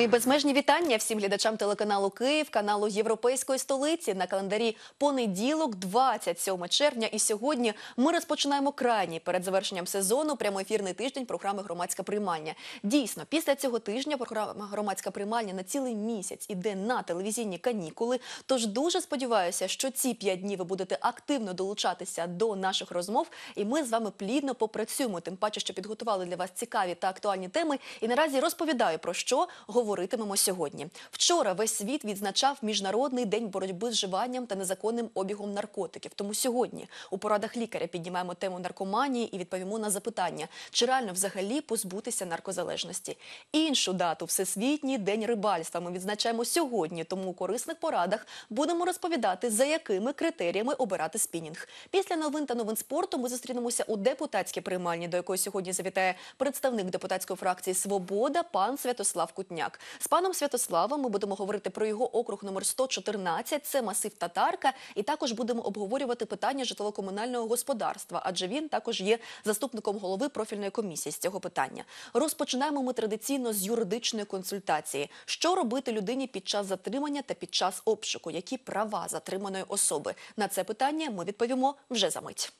Мої безмежні вітання всім глядачам телеканалу Київ, каналу Європейської столиці на календарі понеділок, 27 червня. І сьогодні ми розпочинаємо крайній перед завершенням сезону прямоефірний тиждень програми Громадська приймання. Дійсно, після цього тижня програма громадська приймання на цілий місяць іде на телевізійні канікули. Тож дуже сподіваюся, що ці п'ять днів ви будете активно долучатися до наших розмов, і ми з вами плідно попрацюємо. Тим паче, що підготували для вас цікаві та актуальні теми. І наразі розповідаю про що говоримо говоритимемо сьогодні. Вчора весь світ відзначав міжнародний день боротьби з живанням та незаконним обігом наркотиків. Тому сьогодні у порадах лікаря піднімаємо тему наркоманії і відповімо на запитання, чи реально взагалі позбутися наркозалежності. Іншу дату всесвітній день рибальства. Ми відзначаємо сьогодні, тому у корисних порадах будемо розповідати, за якими критеріями обирати спінінг. Після новин та новин спорту ми зустрінемося у депутатській приймальні, до якої сьогодні завітає представник депутатської фракції Свобода пан Святослав Кутняк. З паном Святославом ми будемо говорити про його округ номер 114, Це масив татарка, і також будемо обговорювати питання житлово-комунального господарства, адже він також є заступником голови профільної комісії з цього питання. Розпочинаємо ми традиційно з юридичної консультації, що робити людині під час затримання та під час обшуку, які права затриманої особи. На це питання ми відповімо вже за мить.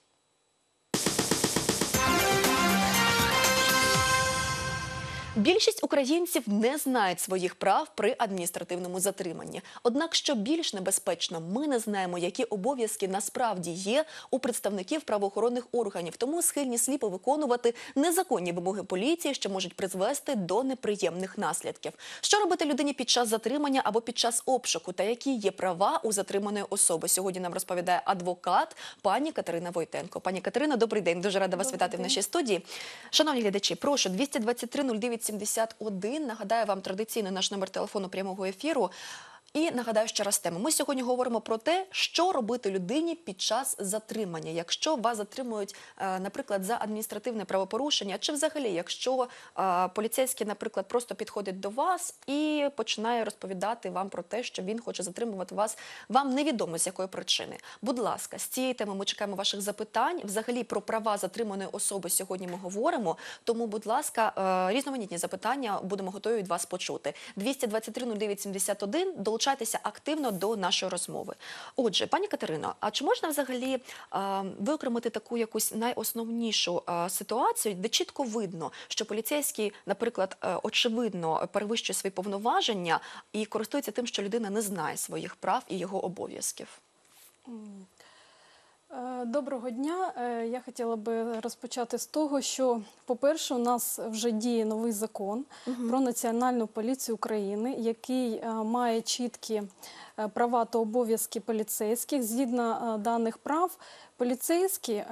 Більшість українців не знають своїх прав при адміністративному затриманні. Однак, що більш небезпечно, ми не знаємо, які обов'язки насправді є у представників правоохоронних органів, тому схильні сліпо виконувати незаконні вимоги поліції, що можуть призвести до неприємних наслідків. Що робити людині під час затримання або під час обшуку, та які є права у затриманої особи? Сьогодні нам розповідає адвокат пані Катерина Войтенко. Пані Катерина, добрий день. Дуже рада вас добрий вітати день. в нашій студії. Шановні глядачі, прошу 223 09 971. Нагадаю вам традиційний наш номер телефону прямого ефіру. І нагадаю ще раз тему. Ми сьогодні говоримо про те, що робити людині під час затримання, якщо вас затримують, е, наприклад, за адміністративне правопорушення, чи взагалі, якщо е, поліцейський, наприклад, просто підходить до вас і починає розповідати вам про те, що він хоче затримувати вас, вам невідомо з якої причини. Будь ласка, з цієї теми ми чекаємо ваших запитань. Взагалі про права затриманої особи сьогодні ми говоримо. Тому, будь ласка, е, різноманітні запитання будемо готові від вас почути. 223 09 71 до долучайтеся активно до нашої розмови. Отже, пані Катерино, а чи можна взагалі е, виокремити таку якусь найосновнішу е, ситуацію, де чітко видно, що поліцейський, наприклад, е, очевидно перевищує свої повноваження і користується тим, що людина не знає своїх прав і його обов'язків? Е, доброго дня. Е, я хотіла би розпочати з того, що, по-перше, у нас вже діє новий закон угу. про національну поліцію України, який е, має чіткі права та обов'язки поліцейських. Згідно даних прав, поліцейський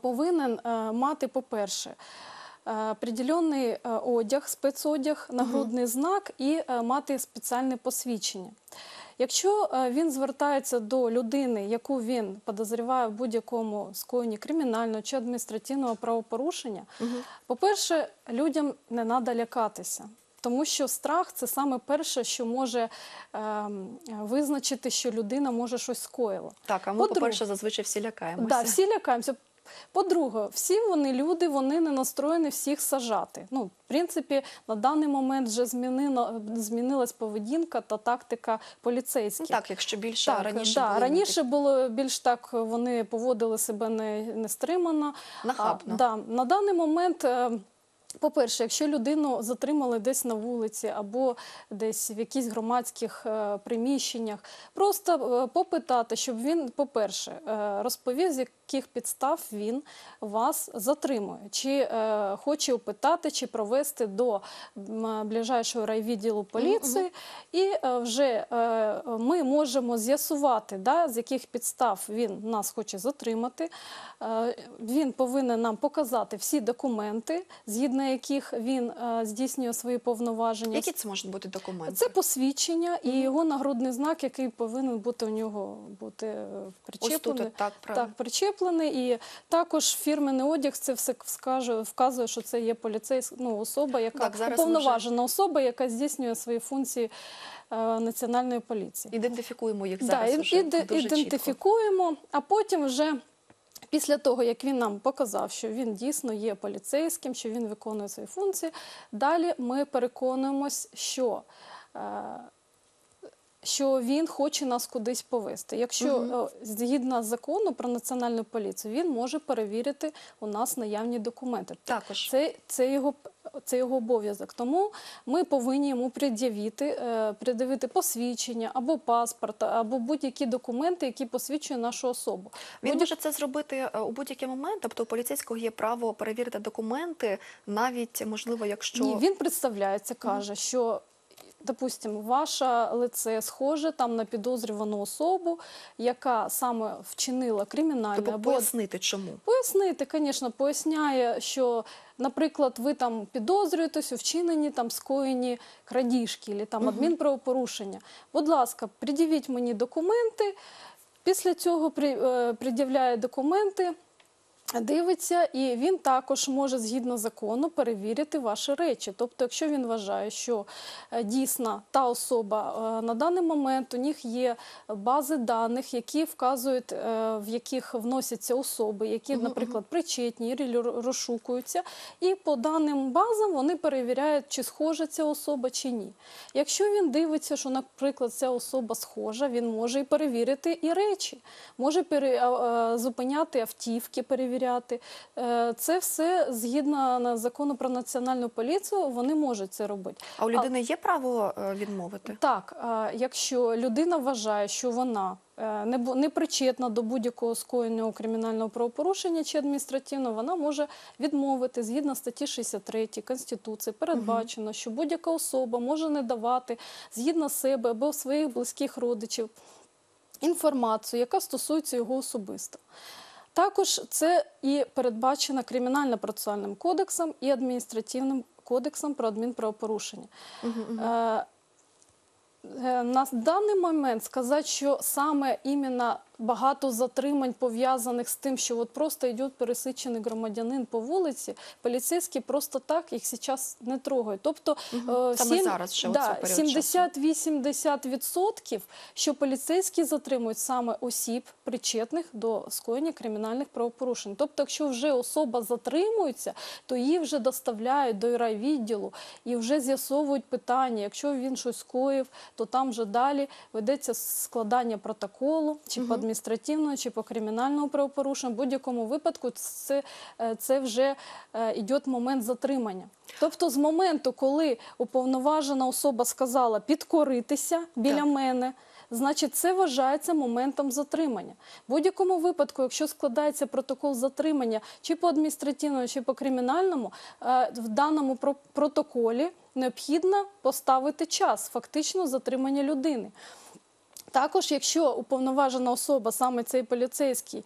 повинен мати, по-перше, определенний одяг, спецодяг, нагрудний угу. знак і мати спеціальне посвідчення. Якщо е, він звертається до людини, яку він подозріває в будь-якому скоєнні кримінального чи адміністративного правопорушення, угу. по-перше, людям не треба лякатися. Тому що страх це саме перше, що може е, визначити, що людина може щось скоїла. Так, а ми, по-перше, зазвичай всі лякаємося. Так, да, всі лякаємося. По-друге, всі вони люди, вони не настроєні всіх сажати. Ну, в принципі, на даний момент вже змінило, змінилась поведінка та тактика поліцейських. Ну, так, якщо більше так, раніше да, були... Ну, раніше було більш так, вони поводили себе не, не стримано. Нахабно. А, да, на даний момент. Е, по-перше, якщо людину затримали десь на вулиці або десь в якихось громадських е, приміщеннях, просто е, попитати, щоб він, по-перше, розповів, яких підстав він вас затримує, чи е, хоче опитати, чи провести до ближайшого райвідділу поліції, mm -hmm. і е, вже е, ми можемо з'ясувати, да, з яких підстав він нас хоче затримати. Е, він повинен нам показати всі документи, згідно яких він е, здійснює свої повноваження. Які це можуть бути документи? Це посвідчення і mm -hmm. його нагрудний знак, який повинен бути у нього бути причеплений. Ось тут, так, так причеплений закріплений, і також фірменний одяг це все вкаже, вказує, що це є поліцейська ну, особа, яка так, уповноважена може... особа, яка здійснює свої функції е, національної поліції. Ідентифікуємо їх зараз. Да, уже і, дуже ідентифікуємо, чітко. а потім вже. Після того, як він нам показав, що він дійсно є поліцейським, що він виконує свої функції, далі ми переконуємось, що е, що він хоче нас кудись повести. Якщо угу. згідно закону про національну поліцію, він може перевірити у нас наявні документи. Також це це його це його обов'язок. Тому ми повинні йому пред'явити е, пред'явити посвідчення або паспорт, або будь-які документи, які посвідчують нашу особу. Він Будь... може це зробити е, у будь-який момент. Тобто у поліцейського є право перевірити документи, навіть можливо, якщо ні, він представляється, каже, угу. що Допустим, ваше лице схоже там на підозрювану особу, яка саме вчинила кримінальне тобто або пояснити, чому пояснити, звісно, поясняє, що, наприклад, ви там підозрюєтесь у вчиненні там скоєні крадіжки, або там адмінправопорушення. Будь ласка, придівіть мені документи. Після цього е, пред'являє документи. Дивиться, і він також може згідно закону перевірити ваші речі. Тобто, якщо він вважає, що е, дійсно та особа е, на даний момент у них є бази даних, які вказують, е, в яких вносяться особи, які, наприклад, причетні розшукуються, і по даним базам вони перевіряють, чи схожа ця особа чи ні. Якщо він дивиться, що, наприклад, ця особа схожа, він може і перевірити і речі, може зупиняти автівки, перевіряти довіряти. Е, це все згідно закону про національну поліцію, вони можуть це робити. А у людини є право е, відмовити? Так, е, якщо людина вважає, що вона не причетна до будь-якого скоєння кримінального правопорушення чи адміністративного, вона може відмовити згідно статті 63 конституції. Передбачено, що будь-яка особа може не давати згідно себе або своїх близьких родичів інформацію, яка стосується його особисто. Також це і передбачено кримінально-процесуальним кодексом і адміністративним кодексом про адмінправопорушення. Е, е, на даний момент сказати, що саме іменно багато затримань пов'язаних з тим, що от просто йде пересичений громадянин по вулиці. Поліцейські просто так їх зараз не трогають. Тобто угу. зараз ще да, 70-80%, що поліцейські затримують саме осіб, причетних до скоєння кримінальних правопорушень. Тобто, якщо вже особа затримується, то її вже доставляють до райвідділу і вже з'ясовують питання. Якщо він щось скоїв, то там вже далі ведеться складання протоколу чи угу адміністративного чи по кримінальному правопорушенню, в будь-якому випадку це, е, це вже е, йде момент затримання. Тобто, з моменту, коли уповноважена особа сказала підкоритися біля так. мене. Значить, це вважається моментом затримання. В будь-якому випадку, якщо складається протокол затримання чи по адміністративному, чи по кримінальному, е, в даному протоколі необхідно поставити час фактично затримання людини. Також, якщо уповноважена особа, саме цей поліцейський,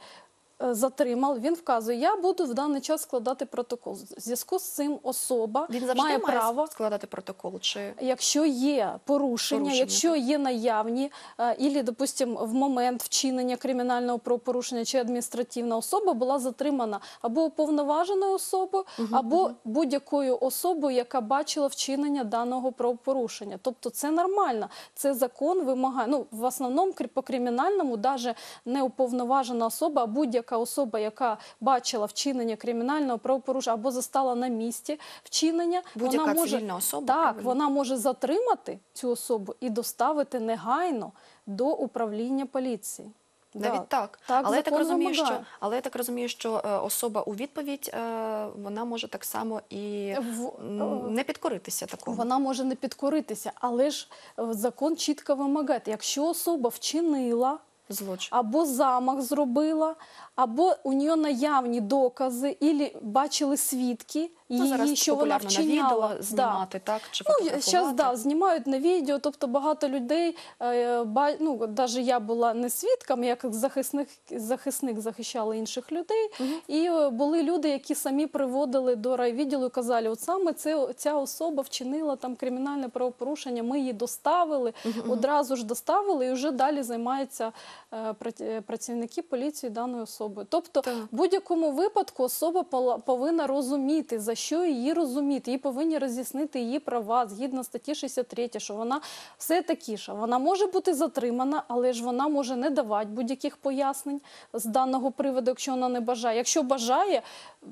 Е, затримав, він вказує: я буду в даний час складати протокол. В зв'язку з цим особа він завжди має право складати протокол, чи якщо є порушення, порушення якщо є наявні, е, ілі, допустимо, в момент вчинення кримінального правопорушення чи адміністративна особа була затримана або уповноваженою особою, угу, або угу. будь-якою особою, яка бачила вчинення даного правопорушення. Тобто це нормально, це закон вимагає. Ну в основному по кримінальному, навіть не уповноважена особа, а будь-яка будь-яка особа, яка бачила вчинення кримінального правопорушення або застала на місці вчинення, вона може особа, так, вона може затримати цю особу і доставити негайно до управління поліції. Навіть так, так. але я так розумію, що але я так розумію, що е, особа у відповідь е, вона може так само і в... Е, не підкоритися. Такому вона може не підкоритися, але ж закон чітко вимагає, якщо особа вчинила злочин. Або замах зробила, або у нього наявні докази, і бачили свідки її, що вона популярно вчиняла. на відео знімати, так? Чи Ну, зараз фотографувати. да, знімають на відео, тобто багато людей, е, ну, навіть я була не свідком, як захисник, захисник захищала інших людей. І е, були люди, які самі приводили до райвідділу і казали, от саме це, ця особа вчинила там кримінальне правопорушення, ми її доставили, одразу ж доставили і вже далі займається Е, е, працівники поліції даної особи. Тобто, в будь-якому випадку особа повинна розуміти, за що її розуміти, її повинні роз'яснити її права згідно статті 63, що вона все такі ж. Вона може бути затримана, але ж вона може не давати будь-яких пояснень з даного приводу, якщо вона не бажає. Якщо бажає,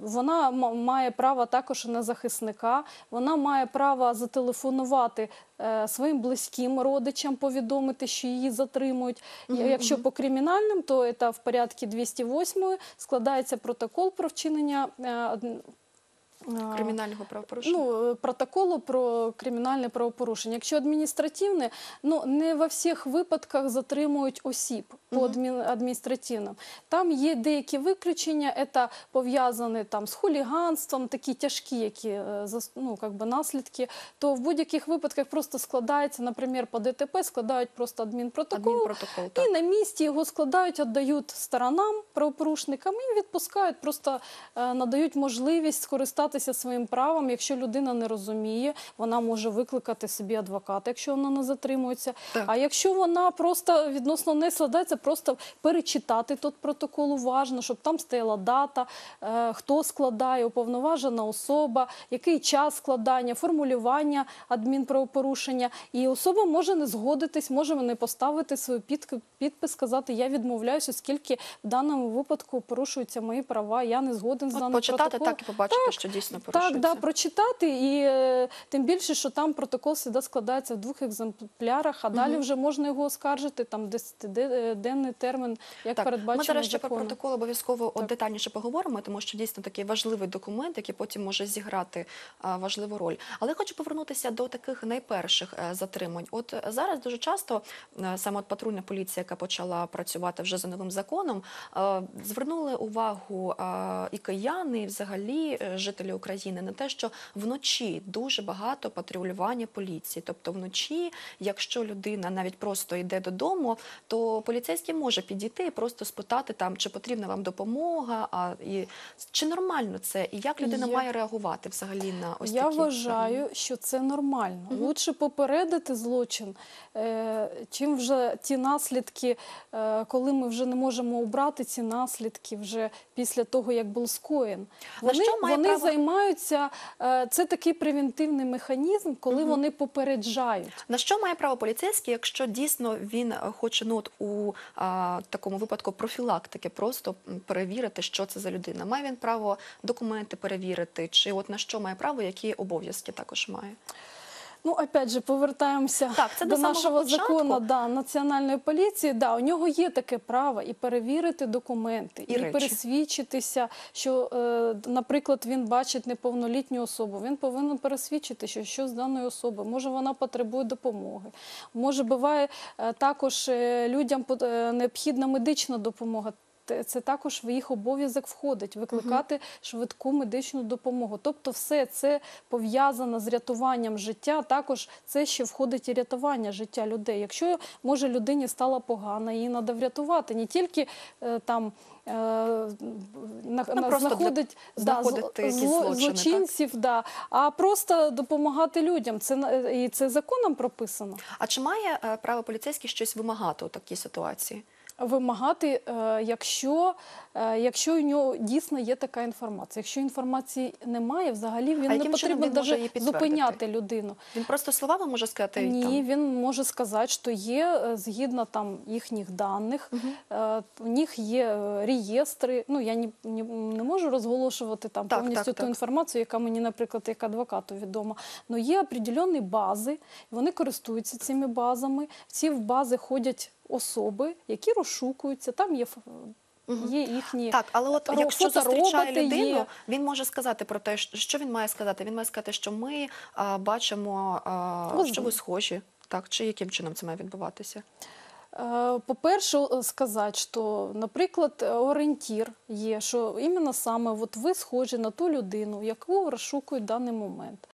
вона має право також на захисника, вона має право зателефонувати Е, своїм близьким родичам повідомити, що її затримують. Mm -hmm. Якщо по кримінальним, то це в порядку 208 складається протокол про вчинення. Е, е, Кримінального правопорушення Ну, протоколу про кримінальне правопорушення. Якщо адміністративне, ну не во всіх випадках затримують осіб по адміністративним. Там є деякі виключення, це пов'язане там з хуліганством, такі тяжкі, які е, ну, как би, наслідки. То в будь-яких випадках просто складається, наприклад, по ДТП складають просто адмінпротокол, і на місці його складають, віддають сторонам правопорушникам і відпускають, просто е, надають можливість скористатися своїм правом, якщо людина не розуміє, вона може викликати собі адвоката, якщо вона не затримується. А якщо вона просто відносно не складається просто перечитати тот протокол уважно, щоб там стояла дата, е, хто складає, уповноважена особа, який час складання, формулювання адмінправопорушення. І особа може не згодитись, може не поставити свою підпис, сказати Я відмовляюся, оскільки в даному випадку порушуються мої права. Я не згоден з даним почитати, протоколом. так і побачити, що дійсно порушується. Так, да, прочитати, і е, тим більше, що там протокол завжди складається в двох екземплярах, а далі вже можна його оскаржити там десь де денний термін, як так. передбачено Ми зараз ще про протокол обов'язково так. детальніше поговоримо, тому що дійсно такий важливий документ, який потім може зіграти важливу роль. Але хочу повернутися до таких найперших е, затримань. От зараз дуже часто е, саме от патрульна поліція, яка почала працювати вже за новим законом, е, звернули увагу і кияни, і взагалі жителі України на те, що вночі дуже багато патрулювання поліції, тобто вночі, якщо людина навіть просто йде додому, то поліцейські поліцейський може підійти і просто спитати там, чи потрібна вам допомога, а і чи нормально це, і як людина я... має реагувати взагалі на ось я такі? Я вважаю, що це нормально. Угу. Лучше попередити злочин, е, чим вже ті наслідки, е, коли ми вже не можемо обрати ці наслідки вже після того, як був скоєн. Вони, вони право... займаються е, це такий превентивний механізм, коли угу. вони попереджають. На що має право поліцейський, якщо дійсно він е, хоче ну, от, у а, такому випадку профілактики, просто перевірити, що це за людина. Має він право документи перевірити, чи от на що має право, які обов'язки також має. Ну, опять же, повертаємося так, це до, до нашого початку. закону да, національної поліції. Да, у нього є таке право і перевірити документи, і, і пересвідчитися, що, е, наприклад, він бачить неповнолітню особу. Він повинен пересвідчити, що що з даною особою, може вона потребує допомоги. Може, буває е, також е, людям е, необхідна медична допомога це також в їх обов'язок входить викликати швидку медичну допомогу. Тобто, все це пов'язано з рятуванням життя. Також це ще входить і рятування життя людей. Якщо може людині стало погано, її треба врятувати не тільки е, там. Е, на, знаходить злочинців, а просто допомагати людям. Це і це законом прописано. А чи має е, право поліцейський щось вимагати у такій ситуації? вимагати, е, якщо е, якщо у нього дійсно є така інформація. Якщо інформації немає, взагалі він а не потрібен навіть зупиняти людину. Він просто словами може сказати? Ні, там. він може сказати, що є е, згідно там їхніх даних, угу. у них є реєстри. Ну я не, не, не можу розголошувати там так, повністю так, ту так. інформацію, яка мені, наприклад, як адвокату відома. але є определені бази, вони користуються цими базами. Ці бази ходять особи, які розшукуються. Там є Є їхні так, але от роботи, е, якщо зустрічає людину, є... він може сказати про те, що він має сказати. Він має сказати, що ми а, е, бачимо, а, е, ну, що ви схожі, так чи яким чином це має відбуватися. По-перше, сказати, що, наприклад, орієнтір є, що іменно саме от ви схожі на ту людину, яку розшукують в даний момент.